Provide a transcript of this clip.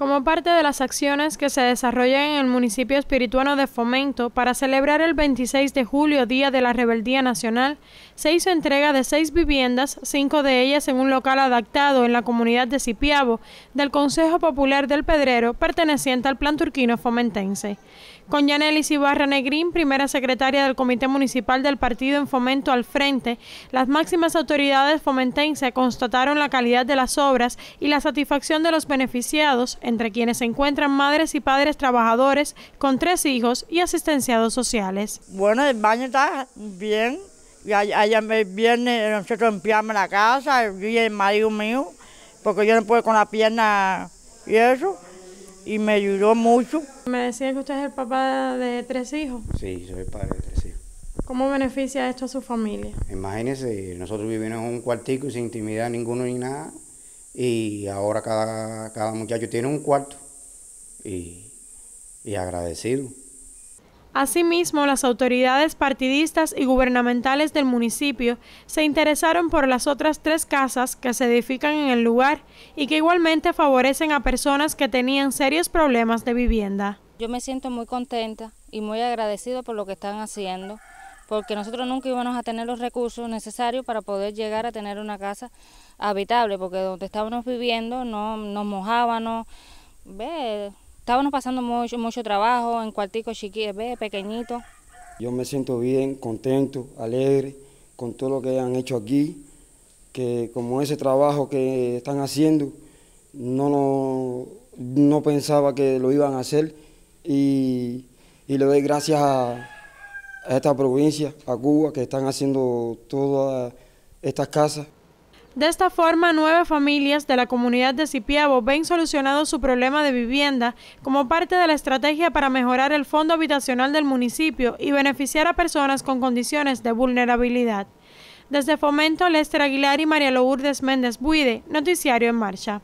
como parte de las acciones que se desarrollan en el municipio espirituano de Fomento para celebrar el 26 de julio, Día de la Rebeldía Nacional, se hizo entrega de seis viviendas, cinco de ellas en un local adaptado en la comunidad de Cipiabo del Consejo Popular del Pedrero, perteneciente al Plan Turquino Fomentense. Con Yanelis Ibarra Negrín, primera secretaria del Comité Municipal del Partido en Fomento al frente, las máximas autoridades fomentense constataron la calidad de las obras y la satisfacción de los beneficiados entre quienes se encuentran madres y padres trabajadores con tres hijos y asistenciados sociales. Bueno, el baño está bien. Allá el viernes nosotros en la casa, yo y el marido mío, porque yo no puedo con la pierna y eso, y me ayudó mucho. Me decía que usted es el papá de tres hijos. Sí, soy el padre de tres hijos. ¿Cómo beneficia esto a su familia? Imagínese, nosotros vivimos en un cuartico sin intimidad ninguno ni nada. Y ahora cada, muchacho tiene un cuarto y, y agradecido. Asimismo, las autoridades partidistas y gubernamentales del municipio se interesaron por las otras tres casas que se edifican en el lugar y que igualmente favorecen a personas que tenían serios problemas de vivienda. Yo me siento muy contenta y muy agradecida por lo que están haciendo porque nosotros nunca íbamos a tener los recursos necesarios para poder llegar a tener una casa habitable, porque donde estábamos viviendo no nos mojábamos, ve, estábamos pasando mucho, mucho trabajo en cuarticos chiquitos, ve, pequeñitos. Yo me siento bien, contento, alegre con todo lo que han hecho aquí, que como ese trabajo que están haciendo, no, no, pensaba que lo iban a hacer y, y le doy gracias a a esta provincia, a Cuba, que están haciendo todas estas casas. De esta forma, nueve familias de la comunidad de Sipiabo ven solucionado su problema de vivienda como parte de la estrategia para mejorar el fondo habitacional del municipio y beneficiar a personas con condiciones de vulnerabilidad. Desde Fomento, Lester Aguilar y María Lourdes Méndez Buide, Noticiario en Marcha.